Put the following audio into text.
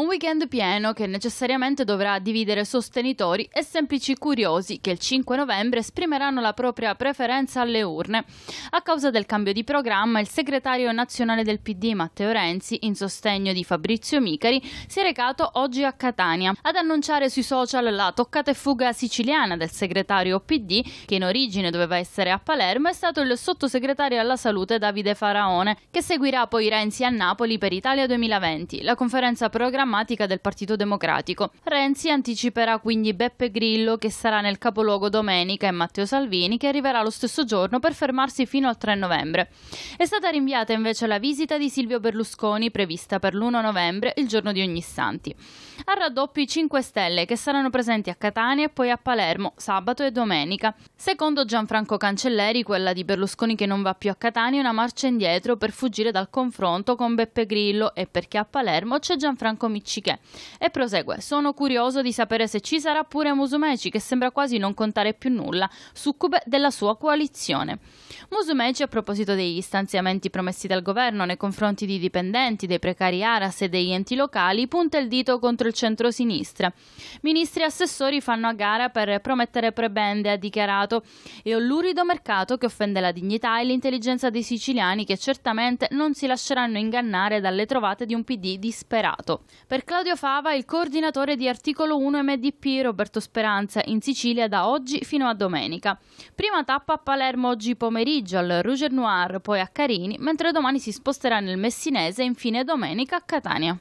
Un weekend pieno che necessariamente dovrà dividere sostenitori e semplici curiosi che il 5 novembre esprimeranno la propria preferenza alle urne. A causa del cambio di programma, il segretario nazionale del PD Matteo Renzi, in sostegno di Fabrizio Micari, si è recato oggi a Catania ad annunciare sui social la toccata e fuga siciliana del segretario PD, che in origine doveva essere a Palermo, è stato il sottosegretario alla salute Davide Faraone, che seguirà poi Renzi a Napoli per Italia 2020. La conferenza programma programmatica del Partito Democratico. Renzi anticiperà quindi Beppe Grillo che sarà nel capoluogo domenica e Matteo Salvini che arriverà lo stesso giorno per fermarsi fino al 3 novembre. È stata rinviata invece la visita di Silvio Berlusconi prevista per l'1 novembre, il giorno di ogni santi. raddoppio i 5 Stelle che saranno presenti a Catania e poi a Palermo sabato e domenica. Secondo Gianfranco Cancelleri quella di Berlusconi che non va più a Catania è una marcia indietro per fuggire dal confronto con Beppe Grillo e perché a Palermo c'è Gianfranco eccomi E prosegue: Sono curioso di sapere se ci sarà pure Musumeci, che sembra quasi non contare più nulla, succube della sua coalizione. Musumeci, a proposito degli stanziamenti promessi dal governo nei confronti di dipendenti, dei precari Aras e degli enti locali, punta il dito contro il centro-sinistra. Ministri e assessori fanno a gara per promettere prebende, ha dichiarato. è un lurido mercato che offende la dignità e l'intelligenza dei siciliani che certamente non si lasceranno ingannare dalle trovate di un PD disperato. Per Claudio Fava, il coordinatore di articolo 1 MDP Roberto Speranza in Sicilia da oggi fino a domenica. Prima tappa a Palermo oggi pomeriggio al Rouge Noir, poi a Carini, mentre domani si sposterà nel Messinese e infine domenica a Catania.